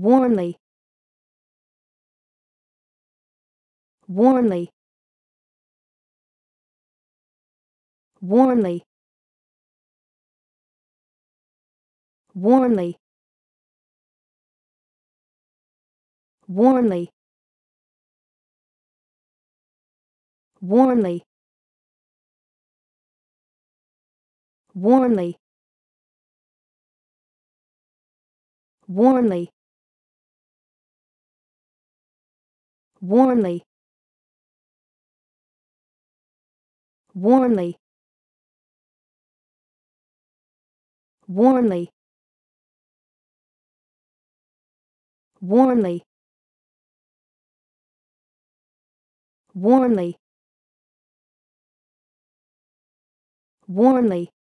warmly warmly warmly warmly warmly warmly warmly warmly warmly warmly warmly warmly warmly warmly